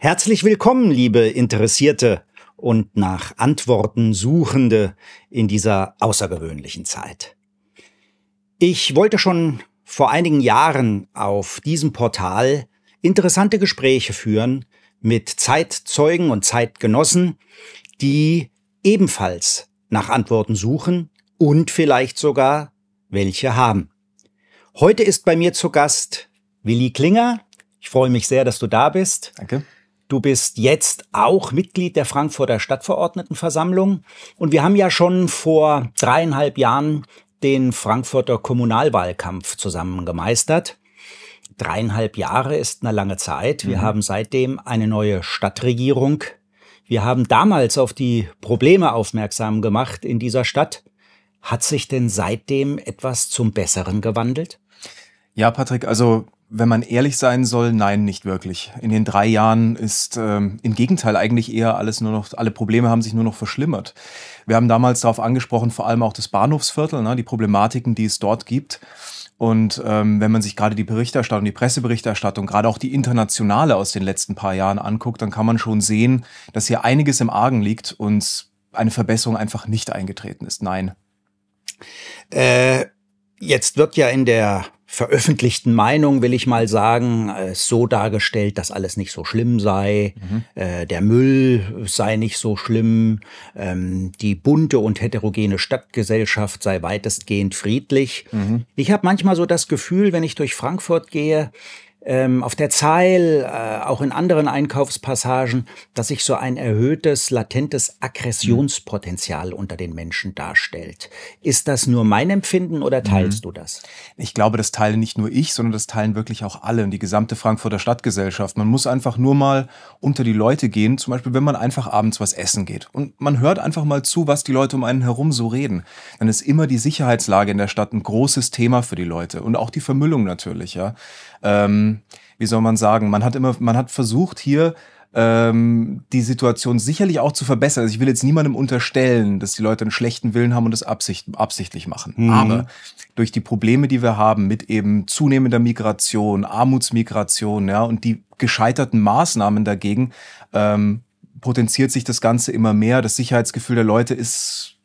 Herzlich willkommen, liebe Interessierte und nach Antworten Suchende in dieser außergewöhnlichen Zeit. Ich wollte schon vor einigen Jahren auf diesem Portal interessante Gespräche führen mit Zeitzeugen und Zeitgenossen, die ebenfalls nach Antworten suchen und vielleicht sogar welche haben. Heute ist bei mir zu Gast Willi Klinger. Ich freue mich sehr, dass du da bist. Danke. Du bist jetzt auch Mitglied der Frankfurter Stadtverordnetenversammlung. Und wir haben ja schon vor dreieinhalb Jahren den Frankfurter Kommunalwahlkampf zusammen gemeistert. Dreieinhalb Jahre ist eine lange Zeit. Wir mhm. haben seitdem eine neue Stadtregierung. Wir haben damals auf die Probleme aufmerksam gemacht in dieser Stadt. Hat sich denn seitdem etwas zum Besseren gewandelt? Ja, Patrick, also wenn man ehrlich sein soll, nein, nicht wirklich. In den drei Jahren ist ähm, im Gegenteil eigentlich eher alles nur noch, alle Probleme haben sich nur noch verschlimmert. Wir haben damals darauf angesprochen, vor allem auch das Bahnhofsviertel, ne, die Problematiken, die es dort gibt. Und ähm, wenn man sich gerade die Berichterstattung, die Presseberichterstattung, gerade auch die internationale aus den letzten paar Jahren anguckt, dann kann man schon sehen, dass hier einiges im Argen liegt und eine Verbesserung einfach nicht eingetreten ist. Nein. Äh, jetzt wird ja in der veröffentlichten Meinung, will ich mal sagen, äh, so dargestellt, dass alles nicht so schlimm sei, mhm. äh, der Müll sei nicht so schlimm, ähm, die bunte und heterogene Stadtgesellschaft sei weitestgehend friedlich. Mhm. Ich habe manchmal so das Gefühl, wenn ich durch Frankfurt gehe, ähm, auf der Zeil, äh, auch in anderen Einkaufspassagen, dass sich so ein erhöhtes, latentes Aggressionspotenzial unter den Menschen darstellt. Ist das nur mein Empfinden oder teilst mhm. du das? Ich glaube, das teile nicht nur ich, sondern das teilen wirklich auch alle und die gesamte Frankfurter Stadtgesellschaft. Man muss einfach nur mal unter die Leute gehen, zum Beispiel, wenn man einfach abends was essen geht und man hört einfach mal zu, was die Leute um einen herum so reden, dann ist immer die Sicherheitslage in der Stadt ein großes Thema für die Leute und auch die Vermüllung natürlich, ja. Ähm, wie soll man sagen, man hat immer, man hat versucht hier ähm, die Situation sicherlich auch zu verbessern. Also ich will jetzt niemandem unterstellen, dass die Leute einen schlechten Willen haben und das absicht, absichtlich machen. Mhm. Aber durch die Probleme, die wir haben mit eben zunehmender Migration, Armutsmigration, ja, und die gescheiterten Maßnahmen dagegen, ähm, potenziert sich das Ganze immer mehr. Das Sicherheitsgefühl der Leute ist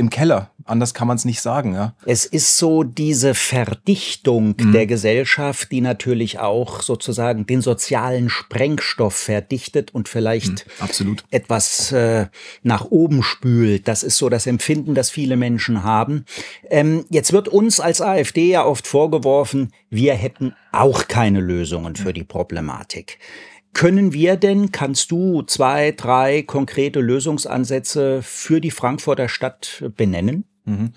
im Keller. Anders kann man es nicht sagen. Ja. Es ist so diese Verdichtung mhm. der Gesellschaft, die natürlich auch sozusagen den sozialen Sprengstoff verdichtet und vielleicht mhm, etwas äh, nach oben spült. Das ist so das Empfinden, das viele Menschen haben. Ähm, jetzt wird uns als AfD ja oft vorgeworfen, wir hätten auch keine Lösungen für die Problematik. Können wir denn, kannst du zwei, drei konkrete Lösungsansätze für die Frankfurter Stadt benennen? Mhm.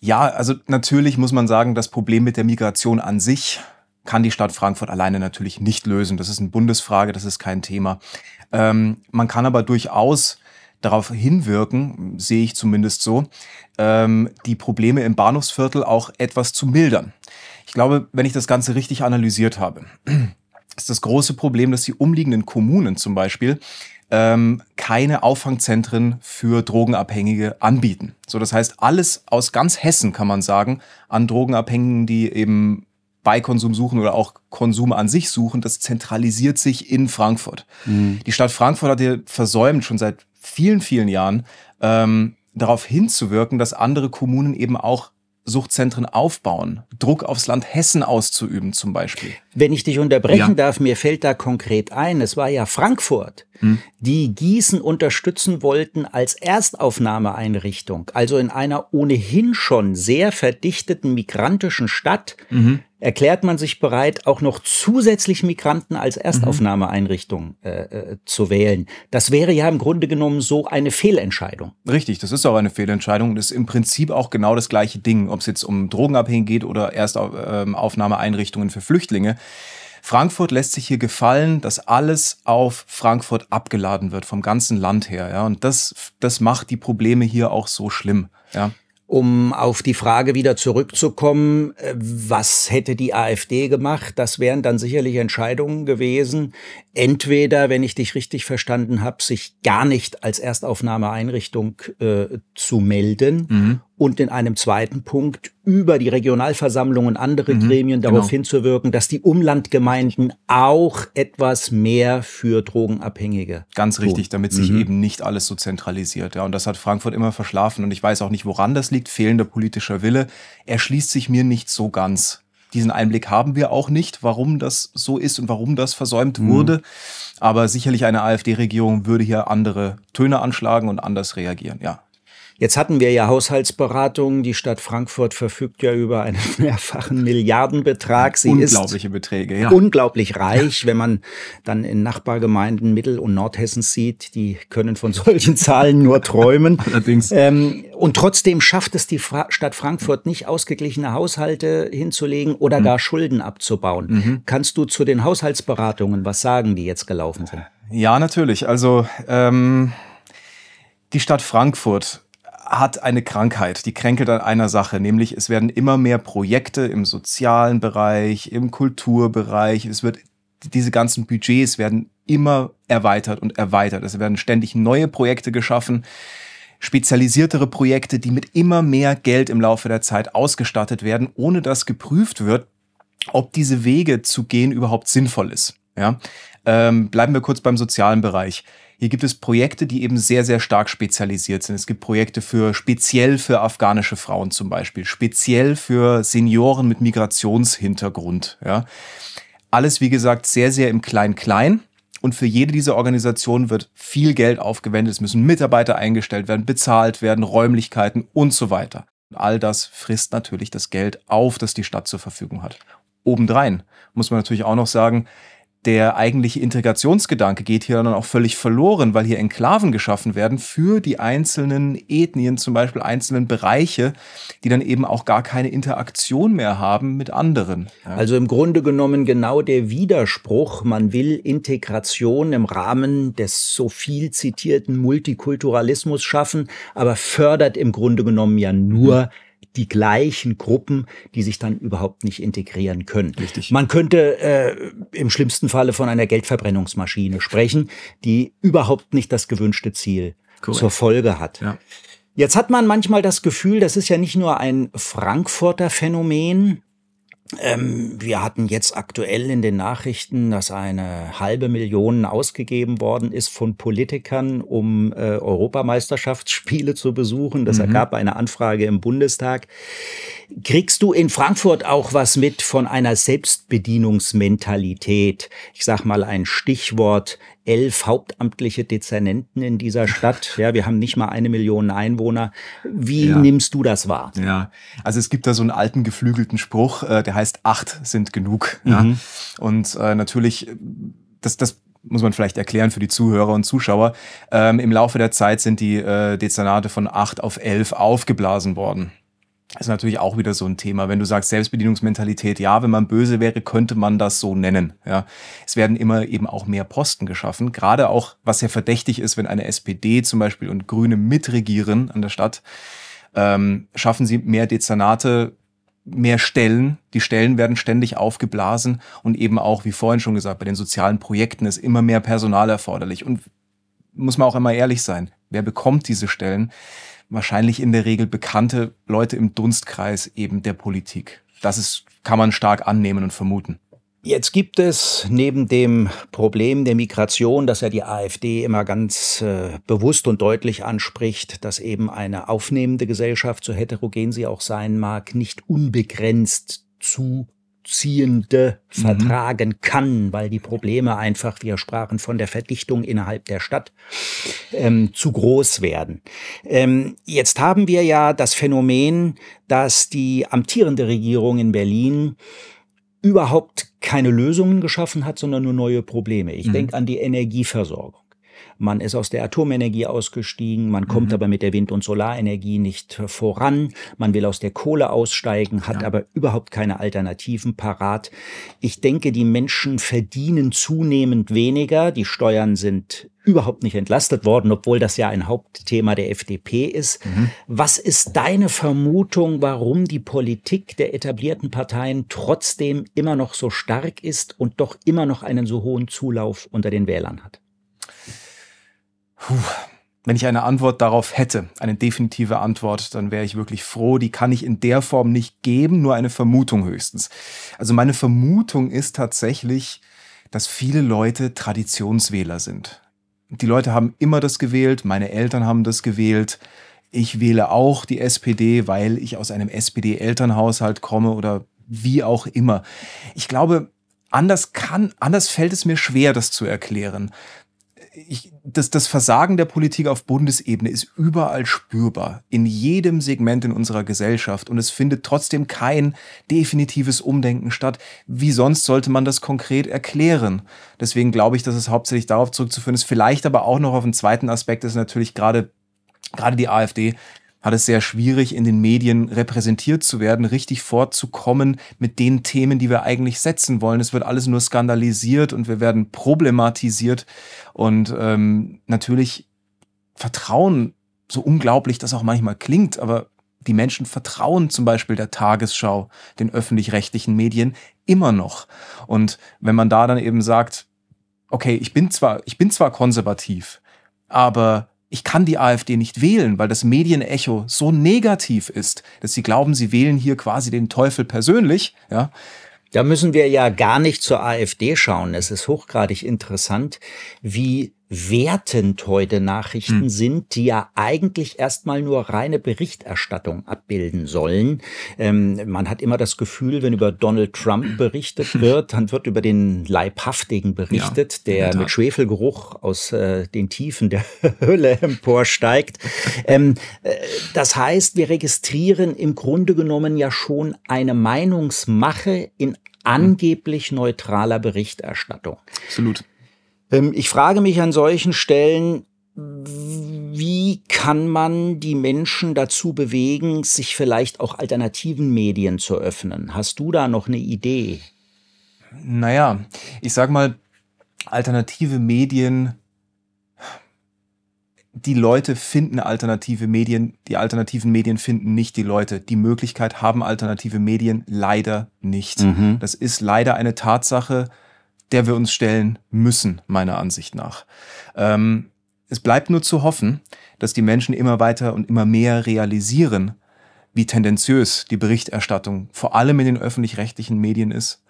Ja, also natürlich muss man sagen, das Problem mit der Migration an sich kann die Stadt Frankfurt alleine natürlich nicht lösen. Das ist eine Bundesfrage, das ist kein Thema. Ähm, man kann aber durchaus darauf hinwirken, sehe ich zumindest so, ähm, die Probleme im Bahnhofsviertel auch etwas zu mildern. Ich glaube, wenn ich das Ganze richtig analysiert habe, ist das große Problem, dass die umliegenden Kommunen zum Beispiel ähm, keine Auffangzentren für Drogenabhängige anbieten. So, das heißt, alles aus ganz Hessen kann man sagen an Drogenabhängigen, die eben Beikonsum suchen oder auch Konsum an sich suchen, das zentralisiert sich in Frankfurt. Mhm. Die Stadt Frankfurt hat hier versäumt schon seit vielen, vielen Jahren ähm, darauf hinzuwirken, dass andere Kommunen eben auch Suchtzentren aufbauen, Druck aufs Land Hessen auszuüben zum Beispiel. Wenn ich dich unterbrechen ja. darf, mir fällt da konkret ein, es war ja Frankfurt, hm. die Gießen unterstützen wollten als Erstaufnahmeeinrichtung, also in einer ohnehin schon sehr verdichteten migrantischen Stadt. Mhm erklärt man sich bereit, auch noch zusätzlich Migranten als Erstaufnahmeeinrichtung mhm. äh, äh, zu wählen. Das wäre ja im Grunde genommen so eine Fehlentscheidung. Richtig, das ist auch eine Fehlentscheidung. Das ist im Prinzip auch genau das gleiche Ding, ob es jetzt um Drogenabhängige geht oder Erstaufnahmeeinrichtungen ähm, für Flüchtlinge. Frankfurt lässt sich hier gefallen, dass alles auf Frankfurt abgeladen wird, vom ganzen Land her. Ja? Und das, das macht die Probleme hier auch so schlimm. Ja? Um auf die Frage wieder zurückzukommen, äh, was hätte die AfD gemacht? Das wären dann sicherlich Entscheidungen gewesen. Entweder, wenn ich dich richtig verstanden habe, sich gar nicht als Erstaufnahmeeinrichtung äh, zu melden mhm und in einem zweiten Punkt über die Regionalversammlung und andere mhm, Gremien darauf genau. hinzuwirken, dass die Umlandgemeinden auch etwas mehr für Drogenabhängige. Ganz tun. richtig, damit mhm. sich eben nicht alles so zentralisiert. Ja, und das hat Frankfurt immer verschlafen und ich weiß auch nicht, woran das liegt. Fehlender politischer Wille. erschließt sich mir nicht so ganz. Diesen Einblick haben wir auch nicht, warum das so ist und warum das versäumt mhm. wurde. Aber sicherlich eine AfD-Regierung würde hier andere Töne anschlagen und anders reagieren, ja. Jetzt hatten wir ja Haushaltsberatungen. Die Stadt Frankfurt verfügt ja über einen mehrfachen Milliardenbetrag. Sie Unglaubliche Beträge, ja. Unglaublich reich, wenn man dann in Nachbargemeinden Mittel- und Nordhessens sieht. Die können von solchen Zahlen nur träumen. Allerdings. Ähm, und trotzdem schafft es die Fra Stadt Frankfurt nicht, ausgeglichene Haushalte hinzulegen oder mhm. gar Schulden abzubauen. Mhm. Kannst du zu den Haushaltsberatungen was sagen, die jetzt gelaufen sind? Ja, natürlich. Also ähm, die Stadt Frankfurt hat eine Krankheit, die kränkelt an einer Sache, nämlich es werden immer mehr Projekte im sozialen Bereich, im Kulturbereich, es wird diese ganzen Budgets werden immer erweitert und erweitert. Es werden ständig neue Projekte geschaffen, spezialisiertere Projekte, die mit immer mehr Geld im Laufe der Zeit ausgestattet werden, ohne dass geprüft wird, ob diese Wege zu gehen überhaupt sinnvoll ist. Ja? Ähm, bleiben wir kurz beim sozialen Bereich. Hier gibt es Projekte, die eben sehr, sehr stark spezialisiert sind. Es gibt Projekte für speziell für afghanische Frauen zum Beispiel, speziell für Senioren mit Migrationshintergrund. Ja? Alles, wie gesagt, sehr, sehr im Klein-Klein. Und für jede dieser Organisationen wird viel Geld aufgewendet. Es müssen Mitarbeiter eingestellt werden, bezahlt werden, Räumlichkeiten und so weiter. Und all das frisst natürlich das Geld auf, das die Stadt zur Verfügung hat. Obendrein muss man natürlich auch noch sagen, der eigentliche Integrationsgedanke geht hier dann auch völlig verloren, weil hier Enklaven geschaffen werden für die einzelnen Ethnien, zum Beispiel einzelnen Bereiche, die dann eben auch gar keine Interaktion mehr haben mit anderen. Also im Grunde genommen genau der Widerspruch, man will Integration im Rahmen des so viel zitierten Multikulturalismus schaffen, aber fördert im Grunde genommen ja nur mhm die gleichen Gruppen, die sich dann überhaupt nicht integrieren können. Richtig. Man könnte äh, im schlimmsten Falle von einer Geldverbrennungsmaschine sprechen, die überhaupt nicht das gewünschte Ziel Correct. zur Folge hat. Ja. Jetzt hat man manchmal das Gefühl, das ist ja nicht nur ein Frankfurter Phänomen, ähm, wir hatten jetzt aktuell in den Nachrichten, dass eine halbe Million ausgegeben worden ist von Politikern, um äh, Europameisterschaftsspiele zu besuchen. Das mhm. ergab eine Anfrage im Bundestag. Kriegst du in Frankfurt auch was mit von einer Selbstbedienungsmentalität? Ich sag mal ein Stichwort elf hauptamtliche Dezernenten in dieser Stadt. Ja, wir haben nicht mal eine Million Einwohner. Wie ja. nimmst du das wahr? Ja, also es gibt da so einen alten geflügelten Spruch, äh, der heißt, acht sind genug. Mhm. Ja. Und äh, natürlich, das, das muss man vielleicht erklären für die Zuhörer und Zuschauer. Ähm, Im Laufe der Zeit sind die äh, Dezernate von acht auf elf aufgeblasen worden ist natürlich auch wieder so ein Thema. Wenn du sagst Selbstbedienungsmentalität, ja, wenn man böse wäre, könnte man das so nennen. Ja. Es werden immer eben auch mehr Posten geschaffen. Gerade auch, was ja verdächtig ist, wenn eine SPD zum Beispiel und Grüne mitregieren an der Stadt, ähm, schaffen sie mehr Dezernate, mehr Stellen. Die Stellen werden ständig aufgeblasen und eben auch, wie vorhin schon gesagt, bei den sozialen Projekten ist immer mehr Personal erforderlich. Und muss man auch immer ehrlich sein wer bekommt diese Stellen? Wahrscheinlich in der Regel bekannte Leute im Dunstkreis eben der Politik. Das ist, kann man stark annehmen und vermuten. Jetzt gibt es neben dem Problem der Migration, das ja die AfD immer ganz äh, bewusst und deutlich anspricht, dass eben eine aufnehmende Gesellschaft, so heterogen sie auch sein mag, nicht unbegrenzt zu Zurückziehende mhm. vertragen mhm. kann, weil die Probleme einfach, wir sprachen von der Verdichtung innerhalb der Stadt, ähm, zu groß werden. Ähm, jetzt haben wir ja das Phänomen, dass die amtierende Regierung in Berlin überhaupt keine Lösungen geschaffen hat, sondern nur neue Probleme. Ich mhm. denke an die Energieversorgung man ist aus der Atomenergie ausgestiegen, man kommt mhm. aber mit der Wind- und Solarenergie nicht voran, man will aus der Kohle aussteigen, hat ja. aber überhaupt keine Alternativen parat. Ich denke, die Menschen verdienen zunehmend weniger, die Steuern sind überhaupt nicht entlastet worden, obwohl das ja ein Hauptthema der FDP ist. Mhm. Was ist deine Vermutung, warum die Politik der etablierten Parteien trotzdem immer noch so stark ist und doch immer noch einen so hohen Zulauf unter den Wählern hat? Puh. Wenn ich eine Antwort darauf hätte, eine definitive Antwort, dann wäre ich wirklich froh. Die kann ich in der Form nicht geben, nur eine Vermutung höchstens. Also meine Vermutung ist tatsächlich, dass viele Leute Traditionswähler sind. Die Leute haben immer das gewählt, meine Eltern haben das gewählt. Ich wähle auch die SPD, weil ich aus einem SPD-Elternhaushalt komme oder wie auch immer. Ich glaube, anders kann, anders fällt es mir schwer, das zu erklären ich, das, das Versagen der Politik auf Bundesebene ist überall spürbar, in jedem Segment in unserer Gesellschaft und es findet trotzdem kein definitives Umdenken statt. Wie sonst sollte man das konkret erklären? Deswegen glaube ich, dass es hauptsächlich darauf zurückzuführen ist, vielleicht aber auch noch auf einen zweiten Aspekt, ist natürlich gerade gerade die AfD hat es sehr schwierig, in den Medien repräsentiert zu werden, richtig vorzukommen mit den Themen, die wir eigentlich setzen wollen. Es wird alles nur skandalisiert und wir werden problematisiert. Und ähm, natürlich Vertrauen, so unglaublich das auch manchmal klingt, aber die Menschen vertrauen zum Beispiel der Tagesschau, den öffentlich-rechtlichen Medien immer noch. Und wenn man da dann eben sagt, okay, ich bin zwar, ich bin zwar konservativ, aber ich kann die AfD nicht wählen, weil das Medienecho so negativ ist, dass sie glauben, sie wählen hier quasi den Teufel persönlich, ja. Da müssen wir ja gar nicht zur AfD schauen. Es ist hochgradig interessant, wie wertend heute Nachrichten hm. sind, die ja eigentlich erstmal nur reine Berichterstattung abbilden sollen. Ähm, man hat immer das Gefühl, wenn über Donald Trump berichtet wird, dann wird über den Leibhaftigen berichtet, ja, der mit Schwefelgeruch aus äh, den Tiefen der Hölle emporsteigt. Ähm, äh, das heißt, wir registrieren im Grunde genommen ja schon eine Meinungsmache in hm. angeblich neutraler Berichterstattung. Absolut. Ähm, ich frage mich an solchen Stellen, wie kann man die Menschen dazu bewegen, sich vielleicht auch alternativen Medien zu öffnen? Hast du da noch eine Idee? Naja, ich sag mal, alternative Medien, die Leute finden alternative Medien, die alternativen Medien finden nicht die Leute. Die Möglichkeit haben alternative Medien leider nicht. Mhm. Das ist leider eine Tatsache, der wir uns stellen müssen, meiner Ansicht nach. Ähm, es bleibt nur zu hoffen, dass die Menschen immer weiter und immer mehr realisieren, wie tendenziös die Berichterstattung vor allem in den öffentlich-rechtlichen Medien ist.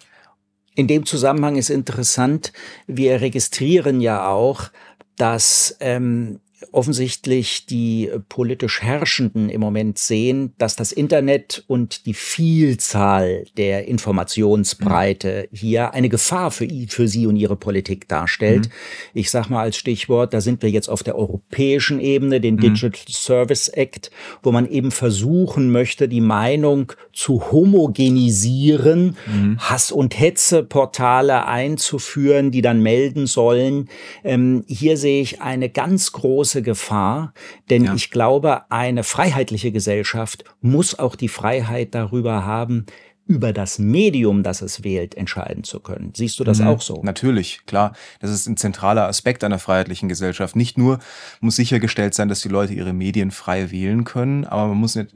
In dem Zusammenhang ist interessant, wir registrieren ja auch, dass ähm, offensichtlich die äh, politisch Herrschenden im Moment sehen, dass das Internet und die Vielzahl der Informationsbreite mhm. hier eine Gefahr für, für sie und ihre Politik darstellt. Mhm. Ich sage mal als Stichwort, da sind wir jetzt auf der europäischen Ebene, den mhm. Digital Service Act, wo man eben versuchen möchte, die Meinung zu homogenisieren, mhm. Hass- und Hetzeportale einzuführen, die dann melden sollen. Ähm, hier sehe ich eine ganz große große Gefahr, denn ja. ich glaube, eine freiheitliche Gesellschaft muss auch die Freiheit darüber haben, über das Medium, das es wählt, entscheiden zu können. Siehst du das mhm. auch so? Natürlich, klar. Das ist ein zentraler Aspekt einer freiheitlichen Gesellschaft. Nicht nur muss sichergestellt sein, dass die Leute ihre Medien frei wählen können, aber man muss nicht,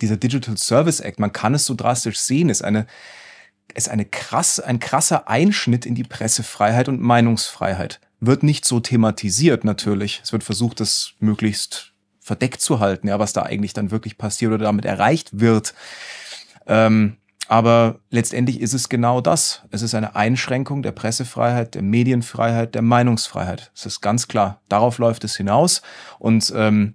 dieser Digital Service Act, man kann es so drastisch sehen, ist eine, ist eine krass, ein krasser Einschnitt in die Pressefreiheit und Meinungsfreiheit wird nicht so thematisiert natürlich. Es wird versucht, das möglichst verdeckt zu halten, ja, was da eigentlich dann wirklich passiert oder damit erreicht wird. Ähm, aber letztendlich ist es genau das. Es ist eine Einschränkung der Pressefreiheit, der Medienfreiheit, der Meinungsfreiheit. Es ist ganz klar. Darauf läuft es hinaus. Und ähm,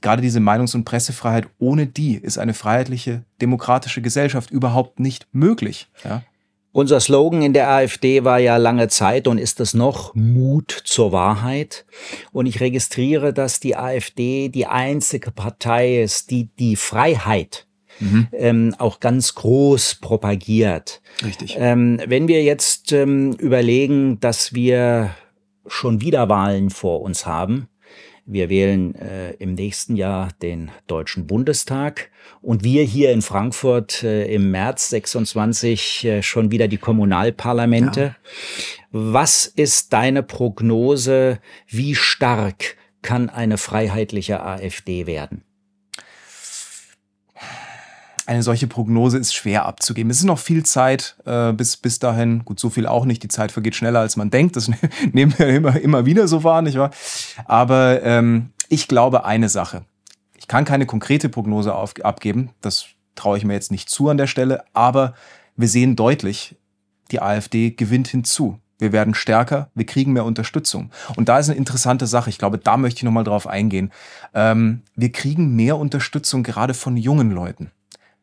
gerade diese Meinungs- und Pressefreiheit, ohne die ist eine freiheitliche, demokratische Gesellschaft überhaupt nicht möglich. Ja? Unser Slogan in der AfD war ja lange Zeit und ist es noch Mut zur Wahrheit. Und ich registriere, dass die AfD die einzige Partei ist, die die Freiheit mhm. ähm, auch ganz groß propagiert. Richtig. Ähm, wenn wir jetzt ähm, überlegen, dass wir schon wieder Wahlen vor uns haben, wir wählen äh, im nächsten Jahr den Deutschen Bundestag und wir hier in Frankfurt äh, im März 26 äh, schon wieder die Kommunalparlamente. Ja. Was ist deine Prognose? Wie stark kann eine freiheitliche AfD werden? eine solche Prognose ist schwer abzugeben. Es ist noch viel Zeit äh, bis, bis dahin. Gut, so viel auch nicht. Die Zeit vergeht schneller, als man denkt. Das nehmen wir immer, immer wieder so wahr, nicht wahr? Aber ähm, ich glaube eine Sache. Ich kann keine konkrete Prognose auf, abgeben. Das traue ich mir jetzt nicht zu an der Stelle. Aber wir sehen deutlich, die AfD gewinnt hinzu. Wir werden stärker, wir kriegen mehr Unterstützung. Und da ist eine interessante Sache. Ich glaube, da möchte ich nochmal drauf eingehen. Ähm, wir kriegen mehr Unterstützung gerade von jungen Leuten.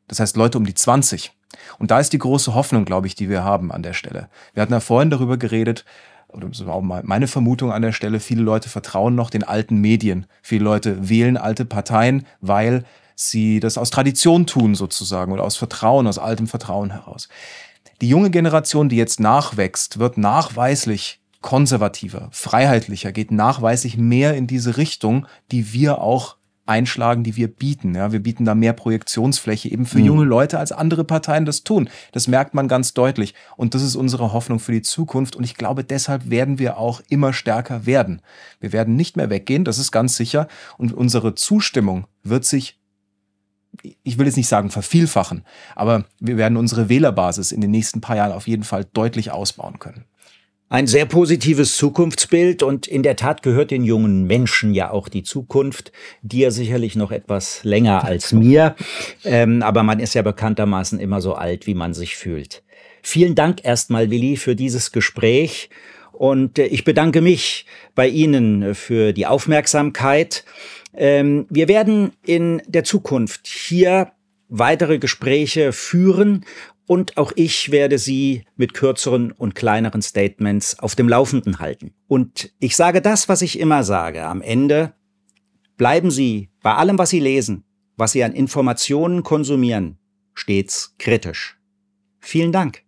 Das heißt Leute um die 20. Und da ist die große Hoffnung, glaube ich, die wir haben an der Stelle. Wir hatten ja vorhin darüber geredet, oder das war auch meine Vermutung an der Stelle, viele Leute vertrauen noch den alten Medien. Viele Leute wählen alte Parteien, weil sie das aus Tradition tun sozusagen oder aus Vertrauen, aus altem Vertrauen heraus. Die junge Generation, die jetzt nachwächst, wird nachweislich konservativer, freiheitlicher, geht nachweislich mehr in diese Richtung, die wir auch einschlagen, die wir bieten. Ja, wir bieten da mehr Projektionsfläche eben für mhm. junge Leute, als andere Parteien das tun. Das merkt man ganz deutlich. Und das ist unsere Hoffnung für die Zukunft. Und ich glaube, deshalb werden wir auch immer stärker werden. Wir werden nicht mehr weggehen, das ist ganz sicher. Und unsere Zustimmung wird sich ich will jetzt nicht sagen vervielfachen, aber wir werden unsere Wählerbasis in den nächsten paar Jahren auf jeden Fall deutlich ausbauen können. Ein sehr positives Zukunftsbild und in der Tat gehört den jungen Menschen ja auch die Zukunft, dir sicherlich noch etwas länger als mir, ähm, aber man ist ja bekanntermaßen immer so alt, wie man sich fühlt. Vielen Dank erstmal, Willi, für dieses Gespräch und äh, ich bedanke mich bei Ihnen äh, für die Aufmerksamkeit. Ähm, wir werden in der Zukunft hier weitere Gespräche führen und auch ich werde Sie mit kürzeren und kleineren Statements auf dem Laufenden halten. Und ich sage das, was ich immer sage. Am Ende bleiben Sie bei allem, was Sie lesen, was Sie an Informationen konsumieren, stets kritisch. Vielen Dank.